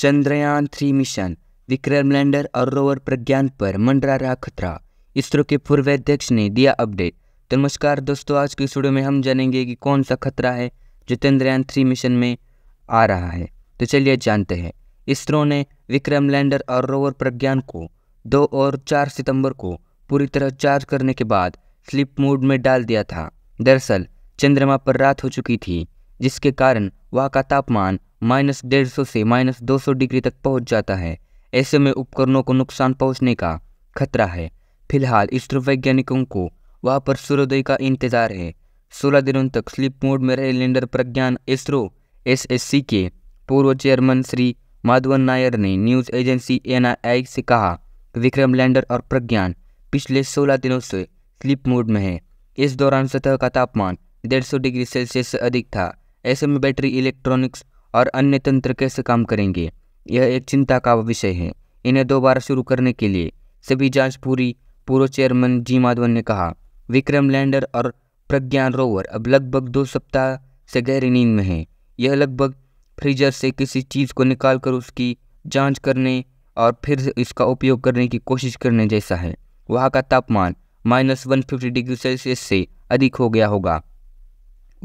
Chandrayaan three mission Vikram lander और rover Pragyan पर मंडरा रहा खतरा इसरो के पूर्व अध्यक्ष ने दिया अपडेट तो नमस्कार दोस्तों आज की स्टूडियो में हम जानेंगे कि कौन सा खतरा है जो चंद्रयान थ्री मिशन में आ रहा है तो चलिए जानते हैं इसरो ने विक्रम लैंडर और रोवर प्रज्ञान को दो और चार सितंबर को पूरी तरह चार्ज करने के बाद स्लिप मोड में डाल दिया था दरअसल चंद्रमा पर रात हो चुकी थी जिसके कारण वहाँ का तापमान माइनस डेढ़ सौ से माइनस दो सौ डिग्री तक पहुँच जाता है ऐसे में उपकरणों को नुकसान पहुँचने का खतरा है फिलहाल इसरो वैज्ञानिकों को वहाँ पर सूर्योदय का इंतजार है सोलह दिनों तक स्लीप मोड में रहे लैंडर प्रज्ञान इसरो एस के पूर्व चेयरमैन श्री माधवन नायर ने न्यूज एजेंसी एन से कहा विक्रम लैंडर और प्रज्ञान पिछले 16 दिनों से स्लीप मोड में है इस दौरान सतह का तापमान 150 डिग्री सेल्सियस से अधिक था ऐसे में बैटरी इलेक्ट्रॉनिक्स और अन्य तंत्र कैसे काम करेंगे यह एक चिंता का विषय है इन्हें दोबारा शुरू करने के लिए सभी जांच पूरी पूर्व चेयरमैन जी माधवन ने कहा विक्रम लैंडर और प्रज्ञान रोवर अब लगभग दो सप्ताह से गहरी नींद में है यह लगभग फ्रीजर से किसी चीज़ को निकाल कर उसकी जांच करने और फिर इसका उपयोग करने की कोशिश करने जैसा है वहाँ का तापमान minus one fifty degree Celsius से अधिक हो गया होगा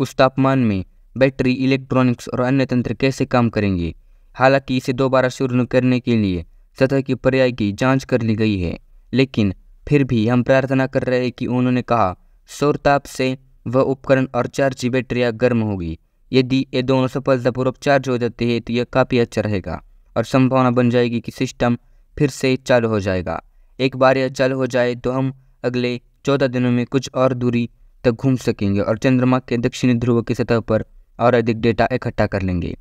उस तापमान में बैटरी इलेक्ट्रॉनिक्स और अन्य तंत्र कैसे काम करेंगे हालांकि इसे दोबारा शुरू करने के लिए सतह की पर्याय की जांच कर ली गई है लेकिन फिर भी हम प्रार्थना कर रहे हैं कि उन्होंने कहा सौर ताप से वह उपकरण और चार्ज बैटरियाँ गर्म होगी यदि ये दोनों सफलतापूर्वक चार्ज हो जाते हैं तो यह काफ़ी अच्छा रहेगा और संभावना बन जाएगी कि सिस्टम फिर से चालू हो जाएगा एक बार यह चालू हो जाए तो हम अगले चौदह दिनों में कुछ और दूरी तक घूम सकेंगे और चंद्रमा के दक्षिणी ध्रुव की सतह पर और अधिक डेटा इकट्ठा कर लेंगे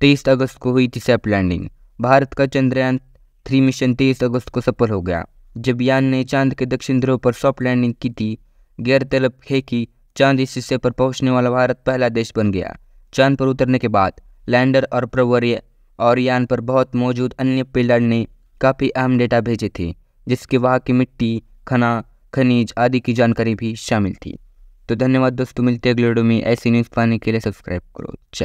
तेईस अगस्त को हुई थी सैप लैंडिंग भारत का चंद्रयान थ्री मिशन तेईस अगस्त को सफल हो गया जब यान ने चांद के दक्षिण ध्रुव पर सॉफ्ट लैंडिंग की थी गैरतलब है कि चांद इस हिस्से पर पहुंचने वाला भारत पहला देश बन गया चांद पर उतरने के बाद लैंडर और प्रवर और यान पर बहुत मौजूद अन्य पिलर ने काफ़ी अहम डेटा भेजे थे जिसके वहाँ की मिट्टी खना खनिज आदि की जानकारी भी शामिल थी तो धन्यवाद दोस्तों मिलते हैं अगले वीडियो में ऐसी न्यूज़ पाने के लिए सब्सक्राइब करो चल